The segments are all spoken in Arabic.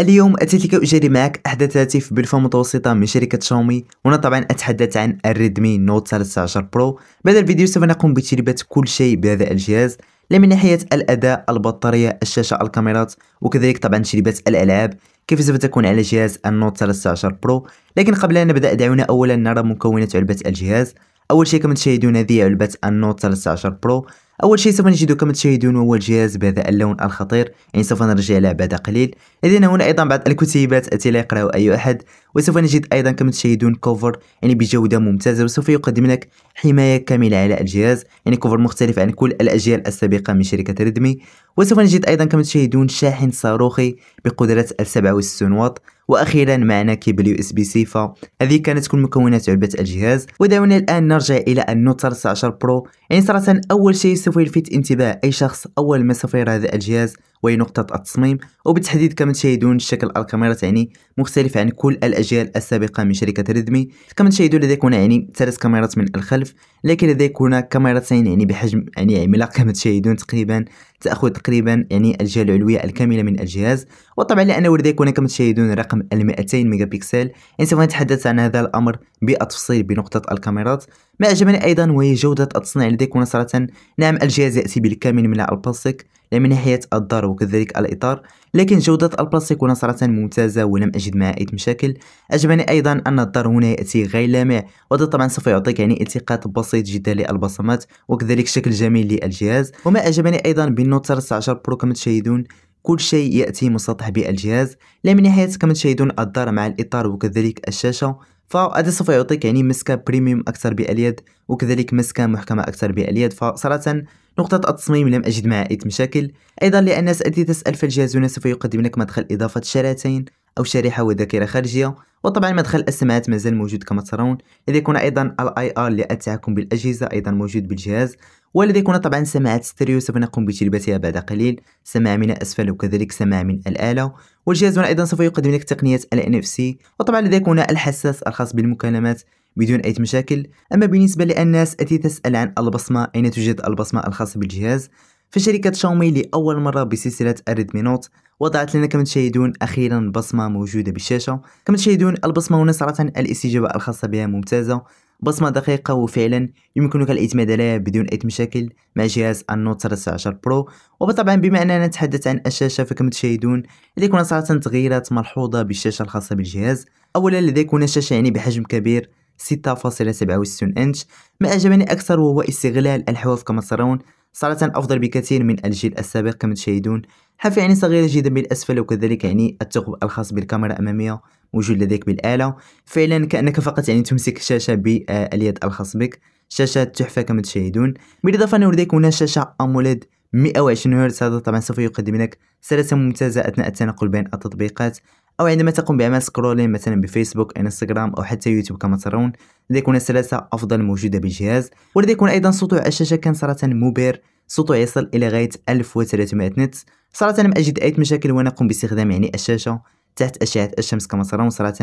اليوم أتيت لكي أجري معك أحدث هاتف بلفة متوسطة من شركة شاومي هنا طبعا أتحدث عن الريدمي نوت 13 برو بعد الفيديو سوف نقوم بتجربة كل شيء بهذا الجهاز لا من ناحية الأداء البطارية الشاشة الكاميرات وكذلك طبعا تجربة الألعاب كيف سوف تكون على جهاز النوت 13 برو لكن قبل أن نبدأ دعونا أولا نرى مكونات علبة الجهاز أول شيء كما تشاهدون هذه علبة النوت 13 برو أول شيء سوف نجد كما تشاهدون هو الجهاز بهذا اللون الخطير يعني سوف نرجع له بعد قليل لدينا هنا أيضا بعض الكتيبات التي لا يقرأها أي أحد وسوف نجد أيضا كما تشاهدون كوفر يعني بجودة ممتازة وسوف يقدم لك حماية كاملة على الجهاز يعني كوفر مختلف عن كل الأجيال السابقة من شركة ريدمي وسوف نجد أيضا كما تشاهدون شاحن صاروخي بقدرة 67 واط واخيرا معنا كيبل يو اس بي سي فهذه كانت كل مكونات علبه الجهاز ودعونا الان نرجع الى النوت 13 برو يعني صراحه اول شيء سوف يلفت انتباه أي شخص أول ما سوف يرى هذا الجهاز وهي نقطة التصميم وبالتحديد كما تشاهدون شكل الكاميرا تعني مختلف عن كل الأجيال السابقة من شركة ريدمي كما تشاهدون لديك هنا يعني ثلاث كاميرات من الخلف لكن لديك هنا كاميرتين يعني بحجم يعني عملاق كما تشاهدون تقريبا تأخذ تقريبا يعني الجهة العلوية الكاملة من الجهاز وطبعا لأنه لديك هنا كما تشاهدون رقم ال 200 ميجا بكسل يعني سوف نتحدث عن هذا الأمر بالتفصيل بنقطة الكاميرات ما أعجبني أيضا وهي جودة التصنيع لديك هنا صراحة نعم الجهاز يأتي بالكامل من البلاستيك من ناحية الضر وكذلك الإطار لكن جودة البلاستيك ونصرة ممتازة ولم أجد معها أي مشاكل أجبني أيضا أن الضر هنا يأتي غير لامع وهذا طبعا سوف يعطيك يعني التقاط بسيط جدا للبصمات وكذلك شكل جميل للجهاز وما أعجبني أيضا بالنوت 13 برو كما تشاهدون كل شيء يأتي مسطح بالجهاز لا من ناحية كما تشاهدون الدار مع الإطار وكذلك الشاشة فهذا سوف يعطيك يعني مسكة بريميوم أكثر باليد وكذلك مسكة محكمة أكثر باليد فصراحة نقطة التصميم لم أجد معها أي مشاكل أيضا لأن الناس التي تسأل فالجهاز هنا سوف يقدم لك مدخل إضافة شريحتين أو شريحة وذاكرة خارجية وطبعا مدخل السماعات مازال موجود كما ترون إذا يكون أيضا الاي ار للتحكم بالأجهزة أيضا موجود بالجهاز ولديكم طبعا سماعة ستريو سوف نقوم بتجربتها بعد قليل سماعة من أسفل وكذلك سماعة من الآلة والجهاز هنا أيضا سوف يقدم لك تقنية الـ NFC وطبعا لديك هنا الحساس الخاص بالمكالمات بدون أي مشاكل أما بالنسبة للناس التي تسأل عن البصمة أين توجد البصمة الخاصة بالجهاز فشركة شاومي لأول مرة بسلسلة الريدمي نوت وضعت لنا كما تشاهدون أخيرا بصمة موجودة بالشاشة كما تشاهدون البصمة هنا صراحة الاستجابة الخاصة بها ممتازة بصمة دقيقة وفعلا يمكنك الاعتماد عليها بدون أي مشاكل مع جهاز النوت 13 برو وطبعا بما أننا نتحدث عن الشاشة فكما تشاهدون لديك صراحة تغييرات ملحوظة بالشاشة الخاصة بالجهاز أولا لديك هنا الشاشة يعني بحجم كبير 6.67 انش ما أعجبني أكثر وهو استغلال الحواف كما ترون صراحة أفضل بكثير من الجيل السابق كما تشاهدون حافة يعني صغيرة جدا بالأسفل وكذلك يعني الثقب الخاص بالكاميرا الأمامية موجود لديك بالآلة فعلا كأنك فقط يعني تمسك الشاشة باليد الخاص بك شاشة تحفة كما تشاهدون بالإضافة أنه لديك هنا شاشة أموليد 120 هرتز هذا طبعا سوف يقدم لك سلاسة ممتازة أثناء التنقل بين التطبيقات أو عندما تقوم بعمل سكرولين مثلا بفيسبوك انستغرام أو حتى يوتيوب كما ترون لدي يكون السلاسة أفضل موجودة بالجهاز ولدي يكون أيضا سطوع الشاشة كان صراحة مبير سطوع يصل إلى غاية 1300 نت صراحة لم أجد أي مشاكل وأنا أقوم باستخدام يعني الشاشة تحت أشعة الشمس كما ترون صراحة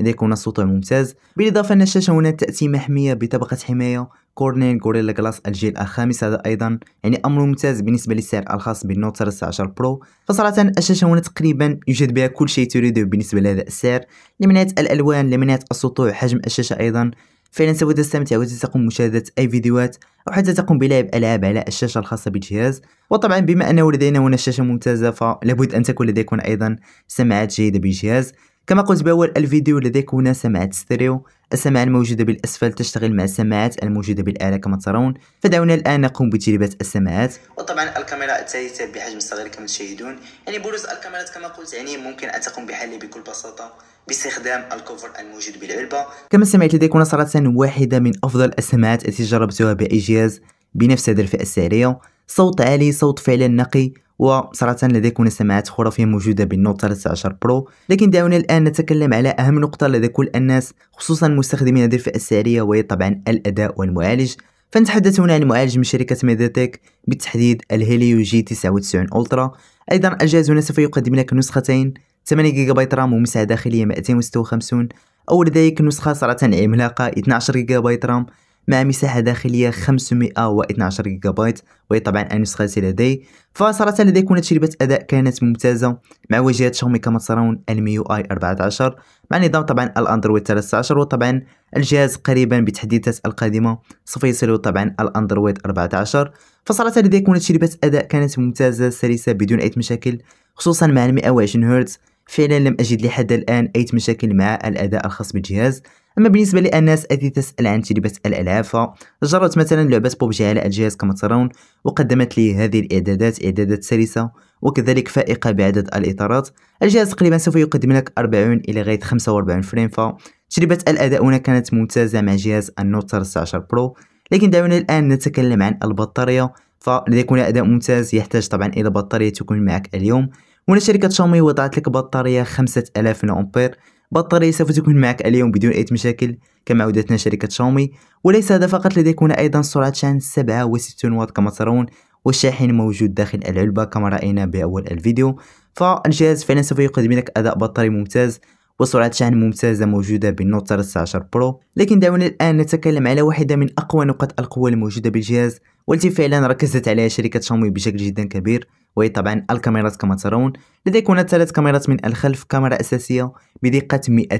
لديه يكون السطوع ممتاز بالإضافة أن الشاشة هنا تأتي محمية بطبقة حماية كورنيل غوريلا جلاس الجيل الخامس هذا أيضا يعني أمر ممتاز بالنسبة للسعر الخاص بالنوت 13 برو فصراحة الشاشة هنا تقريبا يوجد بها كل شيء تريده بالنسبة لهذا السعر لمنات الألوان لمنات السطوع حجم الشاشة أيضا فعلا سوف تستمتع وتستقم مشاهدة أي فيديوهات أو حتى تقوم بلعب ألعاب على الشاشة الخاصة بالجهاز وطبعا بما أنه لدينا هنا شاشة ممتازة فلابد أن تكون لديكم أيضا سماعات جيدة بالجهاز كما قلت بأول الفيديو لديك هنا سماعات ستيريو السماعة الموجودة بالأسفل تشتغل مع السماعات الموجودة بالآلة كما ترون فدعونا الآن نقوم بتجربة السماعات وطبعا الكاميرا تتهيئ بحجم صغير كما تشاهدون يعني بروز الكاميرات كما قلت يعني ممكن أن تقوم بحله بكل بساطة باستخدام الكفر الموجود بالعلبة كما سمعت لديك صراحة واحدة من أفضل السماعات التي جربتها جهاز بنفس هذه الفئة السعرية صوت عالي صوت فعلا نقي وصراحة لديكم سماعات خرافية موجودة بالنوت 13 برو لكن دعونا الآن نتكلم على أهم نقطة لدى كل الناس خصوصا مستخدمين هذه الفئة السعرية وهي طبعا الأداء والمعالج فنتحدث هنا عن معالج من شركة ميداتيك بالتحديد الهيليو جي 99 أولترا أيضا الجهاز هنا سوف يقدم لك نسختين 8 بايت رام ومساحة داخلية 256 أو لذلك نسخة صراحة عملاقة 12 بايت رام مع مساحة داخلية 512 بايت وهي طبعا النسخة التي لدي فصراحة كنا تجربة أداء كانت ممتازة مع واجهة شاومي كما ترون الميو اي 14 مع نظام طبعا الأندرويد 13 وطبعا الجهاز قريبا بالتحديثات القادمة سوف يصل طبعا الأندرويد 14 فصراحة كنا تجربة أداء كانت ممتازة سلسة بدون أي مشاكل خصوصا مع 120 هرتز فعلا لم أجد لحد الآن أي مشاكل مع الأداء الخاص بالجهاز أما بالنسبة للناس التي تسأل عن تجربة الألعاب فجرت مثلا لعبة بوبجي على الجهاز كما ترون وقدمت لي هذه الإعدادات إعدادات سلسة وكذلك فائقة بعدد الإطارات الجهاز تقريبا سوف يقدم لك 40 إلى غاية 45 فريم فتجربة الأداء هنا كانت ممتازة مع جهاز النوت 13 برو لكن دعونا الآن نتكلم عن البطارية فلذلك هنا أداء ممتاز يحتاج طبعا إلى بطارية تكون معك اليوم هنا شركة شاومي وضعت لك بطارية 5000 أمبير بطارية سوف تكون معك اليوم بدون أي مشاكل كما عودتنا شركة شاومي وليس هذا فقط لديك هنا أيضا سرعة شحن 67 واط كما ترون والشاحن موجود داخل العلبة كما رأينا بأول الفيديو فالجهاز فعلا سوف يقدم لك أداء بطاري ممتاز وسرعة شحن ممتازة موجودة بالنوت 13 برو لكن دعونا الآن نتكلم على واحدة من أقوى نقاط القوة الموجودة بالجهاز والتي فعلا ركزت عليها شركة شاومي بشكل جدا كبير وطبعا الكاميرات كما ترون لديك هنا ثلاث كاميرات من الخلف كاميرا أساسية بدقة 200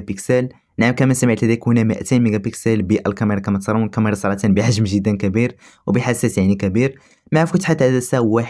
بيكسل نعم كما سمعت لديك هنا 200 بيكسل بالكاميرا كما ترون كاميرا صراحة بحجم جدا كبير وبحساس يعني كبير مع فتحة عدسة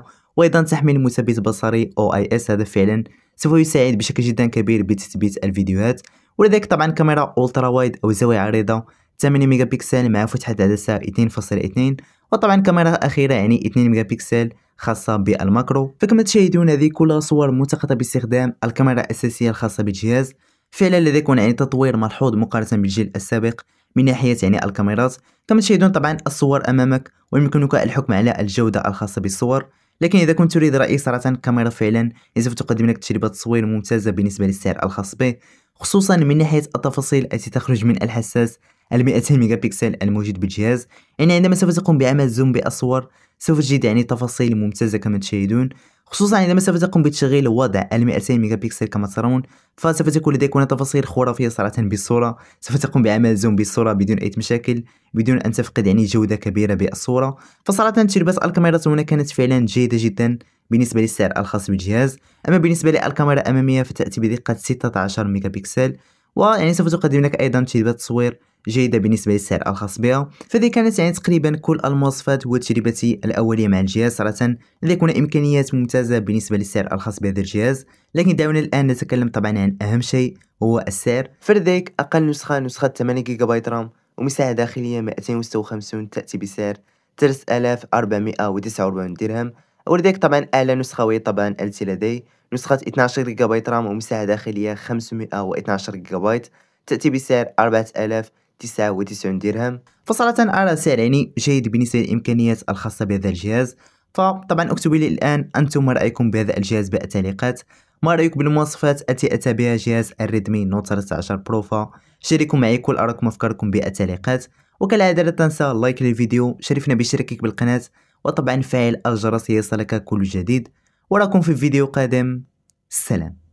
1.7 وأيضا تحمل مثبت بصري OIS هذا فعلا سوف يساعد بشكل جدا كبير بتثبيت الفيديوهات ولديك طبعا كاميرا أولترا وايد أو زاوية عريضة 8 بيكسل مع فتحة عدسة 2.2 وطبعا كاميرا اخيره يعني 2 ميجا بكسل خاصة بالماكرو فكما تشاهدون هذه كلها صور ملتقطة باستخدام الكاميرا الأساسية الخاصة بالجهاز فعلا لديكم يعني تطوير ملحوظ مقارنة بالجيل السابق من ناحية يعني الكاميرات كما تشاهدون طبعا الصور أمامك ويمكنك الحكم على الجودة الخاصة بالصور لكن إذا كنت تريد راي صراحة كاميرا فعلا سوف تقدم لك تجربة تصوير ممتازة بالنسبة للسعر الخاص به خصوصا من ناحية التفاصيل التي تخرج من الحساس ال 200 ميجا بكسل الموجود بالجهاز يعني عندما سوف تقوم بعمل زوم بأصور سوف تجد يعني تفاصيل ممتازة كما تشاهدون خصوصا عندما سوف تقوم بتشغيل وضع ال 200 ميجا بكسل كما ترون فسوف تكون لديك هنا تفاصيل خرافية صراحة بالصورة سوف تقوم بعمل زوم بالصورة بدون أي مشاكل بدون أن تفقد يعني جودة كبيرة بالصورة فصراحة تجربة الكاميرا هنا كانت فعلا جيدة جدا بالنسبة للسعر الخاص بالجهاز أما بالنسبة للكاميرا الأمامية فتأتي بدقة 16 ميجا بكسل ويعني سوف تقدم لك أيضا تجربة تصوير جيدة بالنسبة للسعر الخاص بها فذي كانت يعني تقريبا كل المواصفات وتجربتي الأولية مع الجهاز صراحة ليكون إمكانيات ممتازة بالنسبة للسعر الخاص بهذا الجهاز لكن دعونا الآن نتكلم طبعا عن أهم شيء هو السعر فلديك أقل نسخة نسخة 8 جيجا بايت رام ومساحة داخلية 256 تأتي بسعر 3449 درهم ولديك طبعا أعلى نسخة وهي طبعا التي لدي نسخة 12 جيجا بايت رام ومساحة داخلية 512 جيجا بايت تأتي بسعر 4000 99 درهم فصراحة أرى سعر يعني جيد بالنسبة للإمكانيات الخاصة بهذا الجهاز فطبعا اكتبوا لي الآن أنتم ما رأيكم بهذا الجهاز بالتعليقات ما رأيك بالمواصفات التي أتى بها جهاز الريدمي نوت 13 بروفا شاركوا معي كل أراءكم وأفكاركم بالتعليقات وكالعادة لا تنسى لايك للفيديو شرفنا باشتراكك بالقناة وطبعا فعل الجرس ليصلك كل جديد وراكم في فيديو قادم سلام